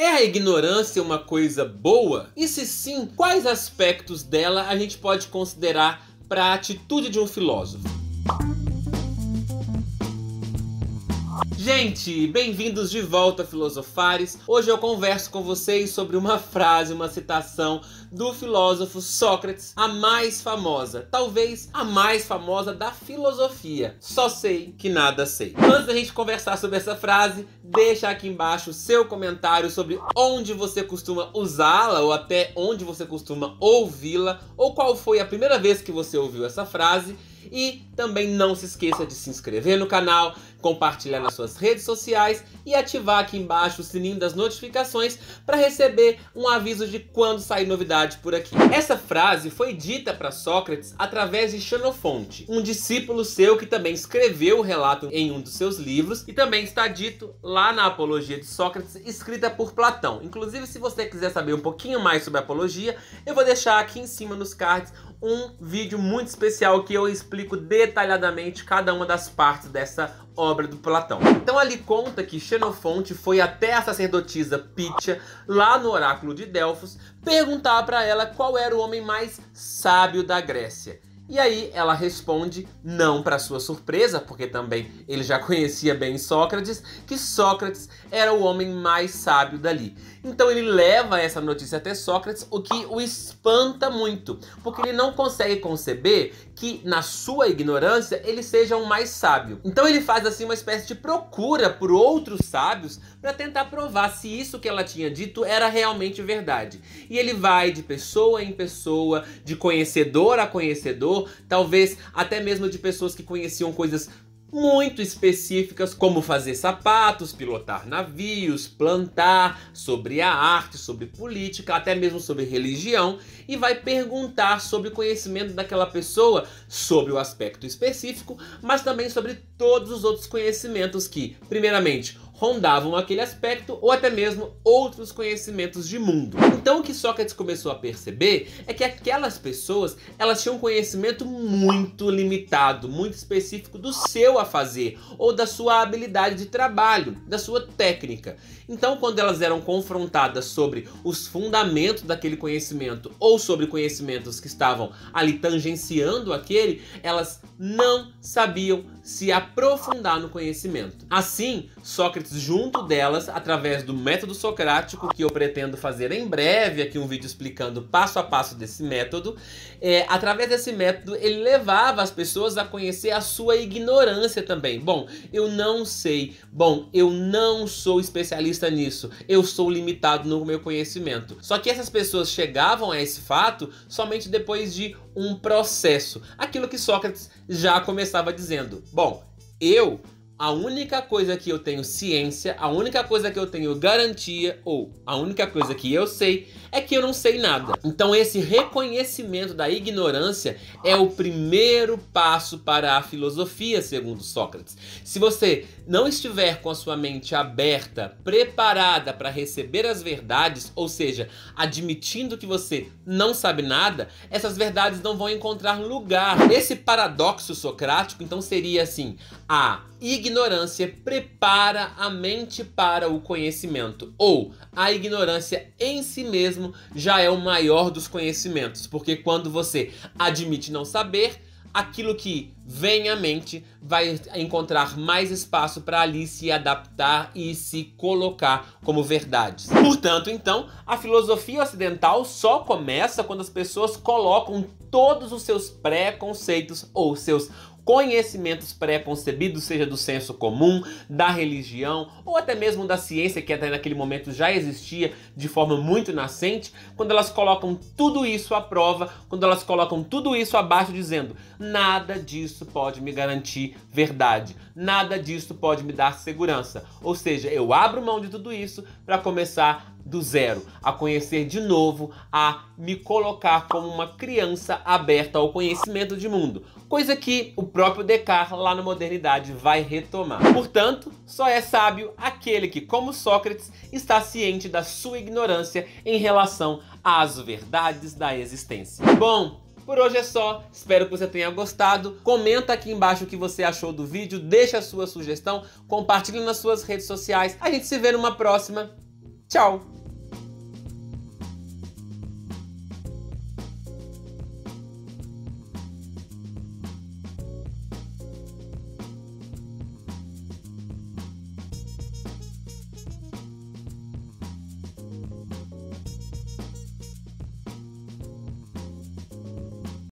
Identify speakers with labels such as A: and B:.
A: É a ignorância uma coisa boa? E se sim, quais aspectos dela a gente pode considerar para a atitude de um filósofo? Gente, bem-vindos de volta, a Filosofares. Hoje eu converso com vocês sobre uma frase, uma citação do filósofo Sócrates, a mais famosa, talvez a mais famosa da filosofia. Só sei que nada sei. Antes da gente conversar sobre essa frase, deixa aqui embaixo o seu comentário sobre onde você costuma usá-la ou até onde você costuma ouvi-la ou qual foi a primeira vez que você ouviu essa frase e também não se esqueça de se inscrever no canal, compartilhar nas suas redes sociais e ativar aqui embaixo o sininho das notificações para receber um aviso de quando sair novidade por aqui. Essa frase foi dita para Sócrates através de Xenofonte, um discípulo seu que também escreveu o relato em um dos seus livros e também está dito lá na Apologia de Sócrates, escrita por Platão. Inclusive, se você quiser saber um pouquinho mais sobre a apologia, eu vou deixar aqui em cima nos cards um vídeo muito especial que eu explico explico detalhadamente cada uma das partes dessa obra do Platão. Então ali conta que Xenofonte foi até a sacerdotisa Pitia, lá no oráculo de Delfos, perguntar para ela qual era o homem mais sábio da Grécia. E aí ela responde, não para sua surpresa, porque também ele já conhecia bem Sócrates, que Sócrates era o homem mais sábio dali. Então ele leva essa notícia até Sócrates, o que o espanta muito, porque ele não consegue conceber que na sua ignorância ele seja o um mais sábio. Então ele faz assim uma espécie de procura por outros sábios para tentar provar se isso que ela tinha dito era realmente verdade. E ele vai de pessoa em pessoa, de conhecedor a conhecedor, falou, talvez até mesmo de pessoas que conheciam coisas muito específicas como fazer sapatos, pilotar navios, plantar, sobre a arte, sobre política, até mesmo sobre religião, e vai perguntar sobre o conhecimento daquela pessoa, sobre o aspecto específico, mas também sobre todos os outros conhecimentos que, primeiramente, rondavam aquele aspecto ou até mesmo outros conhecimentos de mundo. Então o que Sócrates começou a perceber é que aquelas pessoas elas tinham um conhecimento muito limitado, muito específico do seu a fazer ou da sua habilidade de trabalho, da sua técnica. Então quando elas eram confrontadas sobre os fundamentos daquele conhecimento ou sobre conhecimentos que estavam ali tangenciando aquele, elas não sabiam se aprofundar no conhecimento. Assim, Sócrates junto delas através do método socrático, que eu pretendo fazer em breve aqui um vídeo explicando passo a passo desse método. É, através desse método, ele levava as pessoas a conhecer a sua ignorância também. Bom, eu não sei. Bom, eu não sou especialista nisso. Eu sou limitado no meu conhecimento. Só que essas pessoas chegavam a esse fato somente depois de um processo. Aquilo que Sócrates já começava dizendo. Bom, eu a única coisa que eu tenho ciência, a única coisa que eu tenho garantia, ou a única coisa que eu sei, é que eu não sei nada. Então, esse reconhecimento da ignorância é o primeiro passo para a filosofia, segundo Sócrates. Se você não estiver com a sua mente aberta, preparada para receber as verdades, ou seja, admitindo que você não sabe nada, essas verdades não vão encontrar lugar. Esse paradoxo socrático, então, seria assim: a ignorância prepara a mente para o conhecimento, ou a ignorância em si mesmo já é o maior dos conhecimentos, porque quando você admite não saber, aquilo que vem à mente vai encontrar mais espaço para ali se adaptar e se colocar como verdade. Portanto, então, a filosofia ocidental só começa quando as pessoas colocam todos os seus preconceitos ou seus conhecimentos pré-concebidos, seja do senso comum, da religião ou até mesmo da ciência, que até naquele momento já existia de forma muito nascente, quando elas colocam tudo isso à prova, quando elas colocam tudo isso abaixo, dizendo: nada disso pode me garantir verdade, nada disso pode me dar segurança. Ou seja, eu abro mão de tudo isso para começar do zero, a conhecer de novo, a me colocar como uma criança aberta ao conhecimento de mundo coisa que o próprio Descartes lá na modernidade vai retomar. Portanto, só é sábio aquele que, como Sócrates, está ciente da sua ignorância em relação às verdades da existência. Bom, por hoje é só, espero que você tenha gostado. Comenta aqui embaixo o que você achou do vídeo, deixa a sua sugestão, compartilha nas suas redes sociais. A gente se vê numa próxima. Tchau!